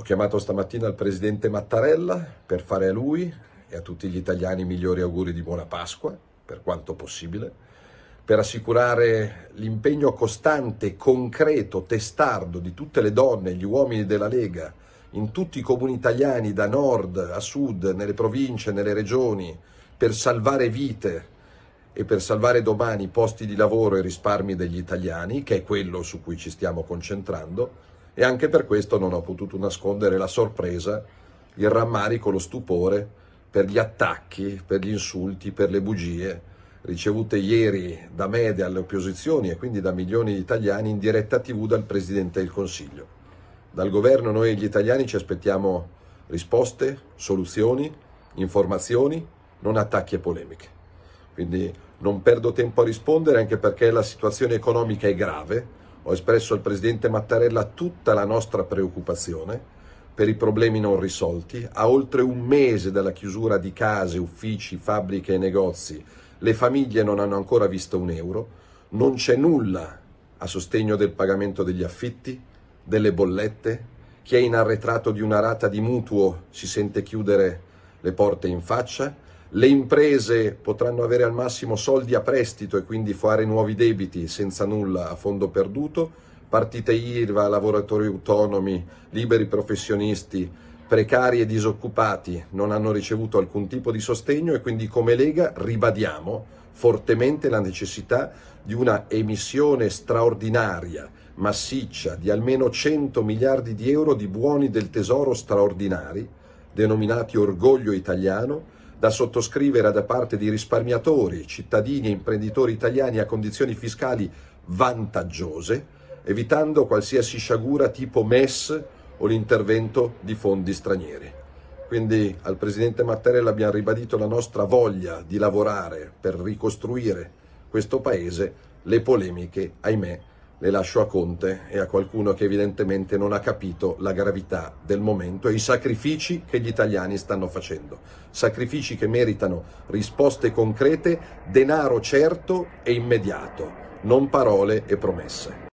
Ho chiamato stamattina il presidente Mattarella per fare a lui e a tutti gli italiani i migliori auguri di buona Pasqua, per quanto possibile, per assicurare l'impegno costante, concreto, testardo di tutte le donne e gli uomini della Lega in tutti i comuni italiani, da nord a sud, nelle province, nelle regioni, per salvare vite e per salvare domani posti di lavoro e risparmi degli italiani, che è quello su cui ci stiamo concentrando, e anche per questo non ho potuto nascondere la sorpresa, il rammarico, lo stupore per gli attacchi, per gli insulti, per le bugie ricevute ieri da me, dalle opposizioni e quindi da milioni di italiani in diretta tv dal Presidente del Consiglio. Dal governo noi gli italiani ci aspettiamo risposte, soluzioni, informazioni, non attacchi e polemiche. Quindi non perdo tempo a rispondere anche perché la situazione economica è grave, ho espresso al Presidente Mattarella tutta la nostra preoccupazione per i problemi non risolti. A oltre un mese dalla chiusura di case, uffici, fabbriche e negozi, le famiglie non hanno ancora visto un euro. Non c'è nulla a sostegno del pagamento degli affitti, delle bollette. Chi è in arretrato di una rata di mutuo si sente chiudere le porte in faccia le imprese potranno avere al massimo soldi a prestito e quindi fare nuovi debiti senza nulla a fondo perduto, partite IRVA, lavoratori autonomi, liberi professionisti, precari e disoccupati non hanno ricevuto alcun tipo di sostegno e quindi come Lega ribadiamo fortemente la necessità di una emissione straordinaria, massiccia, di almeno 100 miliardi di euro di buoni del tesoro straordinari, denominati orgoglio italiano, da sottoscrivere da parte di risparmiatori, cittadini e imprenditori italiani a condizioni fiscali vantaggiose, evitando qualsiasi sciagura tipo MES o l'intervento di fondi stranieri. Quindi al Presidente Mattarella abbiamo ribadito la nostra voglia di lavorare per ricostruire questo Paese, le polemiche, ahimè, le lascio a Conte e a qualcuno che evidentemente non ha capito la gravità del momento e i sacrifici che gli italiani stanno facendo. Sacrifici che meritano risposte concrete, denaro certo e immediato, non parole e promesse.